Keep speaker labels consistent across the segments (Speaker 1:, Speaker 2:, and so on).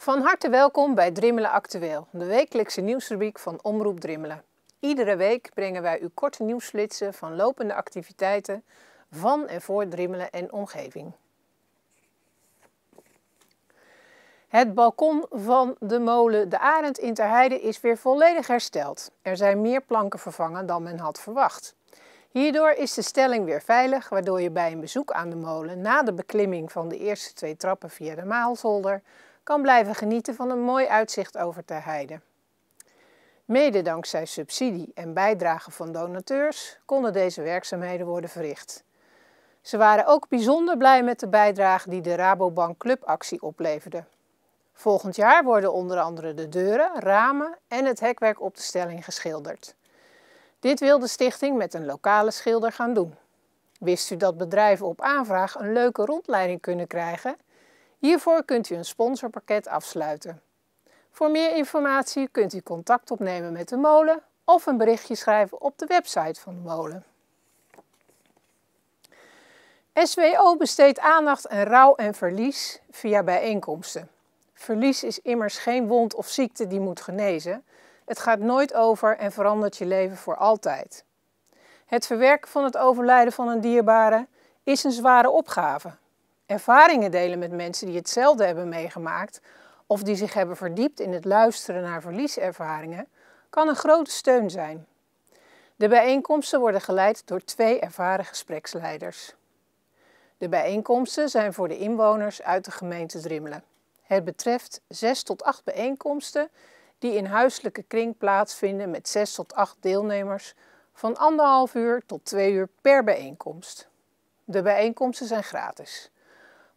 Speaker 1: Van harte welkom bij Drimmelen Actueel, de wekelijkse nieuwsrubriek van Omroep Drimmelen. Iedere week brengen wij u korte nieuwsflitsen van lopende activiteiten van en voor Drimmelen en omgeving. Het balkon van de molen De Arend in Terheide is weer volledig hersteld. Er zijn meer planken vervangen dan men had verwacht. Hierdoor is de stelling weer veilig, waardoor je bij een bezoek aan de molen na de beklimming van de eerste twee trappen via de maalzolder kan blijven genieten van een mooi uitzicht over ter heide. Mede dankzij subsidie en bijdrage van donateurs konden deze werkzaamheden worden verricht. Ze waren ook bijzonder blij met de bijdrage die de Rabobank Clubactie opleverde. Volgend jaar worden onder andere de deuren, ramen en het hekwerk op de stelling geschilderd. Dit wil de stichting met een lokale schilder gaan doen. Wist u dat bedrijven op aanvraag een leuke rondleiding kunnen krijgen Hiervoor kunt u een sponsorpakket afsluiten. Voor meer informatie kunt u contact opnemen met de molen of een berichtje schrijven op de website van de molen. SWO besteedt aandacht aan rouw en verlies via bijeenkomsten. Verlies is immers geen wond of ziekte die moet genezen. Het gaat nooit over en verandert je leven voor altijd. Het verwerken van het overlijden van een dierbare is een zware opgave, ervaringen delen met mensen die hetzelfde hebben meegemaakt of die zich hebben verdiept in het luisteren naar verlieservaringen, kan een grote steun zijn. De bijeenkomsten worden geleid door twee ervaren gespreksleiders. De bijeenkomsten zijn voor de inwoners uit de gemeente Drimmelen. Het betreft zes tot acht bijeenkomsten die in huiselijke kring plaatsvinden met zes tot acht deelnemers van anderhalf uur tot 2 uur per bijeenkomst. De bijeenkomsten zijn gratis.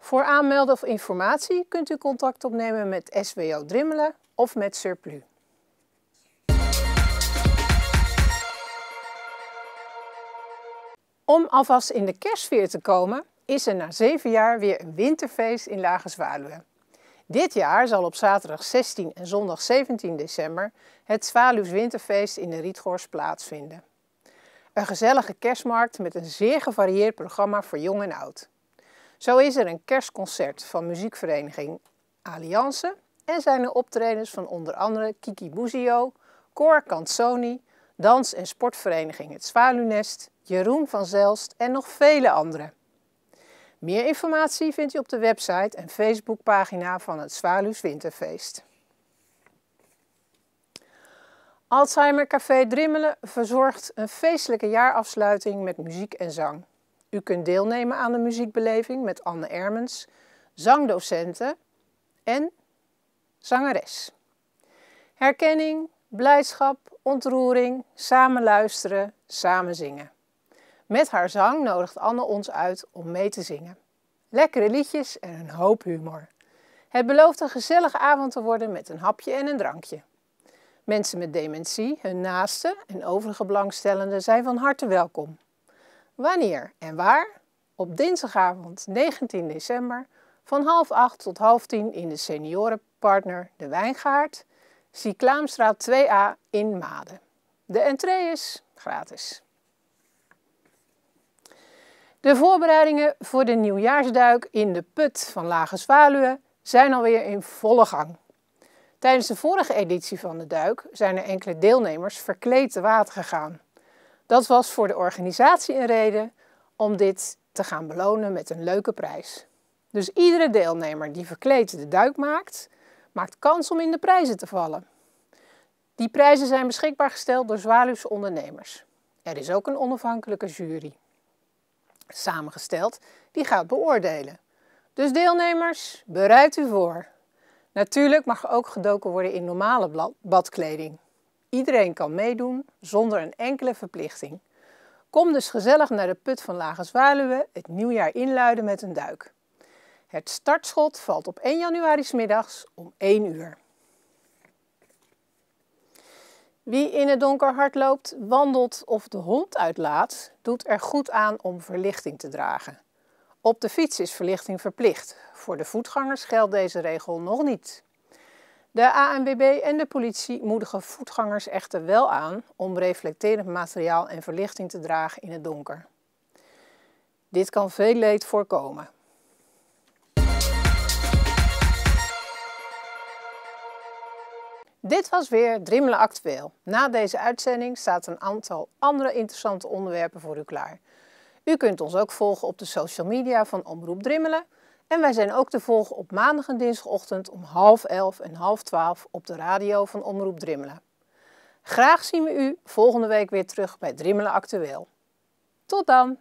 Speaker 1: Voor aanmelden of informatie kunt u contact opnemen met SWO Drimmelen of met Surplus. Om alvast in de kerstfeer te komen, is er na zeven jaar weer een winterfeest in Lage Zwaluwe. Dit jaar zal op zaterdag 16 en zondag 17 december het Zwaluws Winterfeest in de Rietgors plaatsvinden. Een gezellige kerstmarkt met een zeer gevarieerd programma voor jong en oud. Zo is er een kerstconcert van muziekvereniging Alliance en zijn er optredens van onder andere Kiki Buzio, Cor Canzoni, dans- en sportvereniging Het Zwaluwnest, Jeroen van Zelst en nog vele anderen. Meer informatie vindt u op de website en Facebookpagina van het Zwaluws Winterfeest. Alzheimer Café Drimmelen verzorgt een feestelijke jaarafsluiting met muziek en zang. U kunt deelnemen aan de muziekbeleving met Anne Ermens, zangdocenten en zangeres. Herkenning, blijdschap, ontroering, samen luisteren, samen zingen. Met haar zang nodigt Anne ons uit om mee te zingen. Lekkere liedjes en een hoop humor. Het belooft een gezellige avond te worden met een hapje en een drankje. Mensen met dementie, hun naasten en overige belangstellenden zijn van harte welkom. Wanneer en waar? Op dinsdagavond 19 december van half acht tot half tien in de seniorenpartner De Wijngaard, Cyclaamstraat 2a in Maden. De entree is gratis. De voorbereidingen voor de nieuwjaarsduik in de put van Lage Zwaluwe zijn alweer in volle gang. Tijdens de vorige editie van de duik zijn er enkele deelnemers verkleed te water gegaan. Dat was voor de organisatie een reden om dit te gaan belonen met een leuke prijs. Dus iedere deelnemer die verkleed de duik maakt, maakt kans om in de prijzen te vallen. Die prijzen zijn beschikbaar gesteld door Zwaluwse ondernemers. Er is ook een onafhankelijke jury samengesteld die gaat beoordelen. Dus deelnemers, bereid u voor. Natuurlijk mag ook gedoken worden in normale badkleding. Iedereen kan meedoen zonder een enkele verplichting. Kom dus gezellig naar de put van Lage Zwaluwe het nieuwjaar inluiden met een duik. Het startschot valt op 1 januari middags om 1 uur. Wie in het donker hard loopt, wandelt of de hond uitlaat, doet er goed aan om verlichting te dragen. Op de fiets is verlichting verplicht. Voor de voetgangers geldt deze regel nog niet. De ANWB en de politie moedigen voetgangers echter wel aan om reflecterend materiaal en verlichting te dragen in het donker. Dit kan veel leed voorkomen. Dit was weer Drimmelen Actueel. Na deze uitzending staat een aantal andere interessante onderwerpen voor u klaar. U kunt ons ook volgen op de social media van Omroep Drimmelen en wij zijn ook te volgen op maandag en dinsdagochtend om half elf en half twaalf op de radio van Omroep Drimmelen. Graag zien we u volgende week weer terug bij Drimmelen Actueel. Tot dan!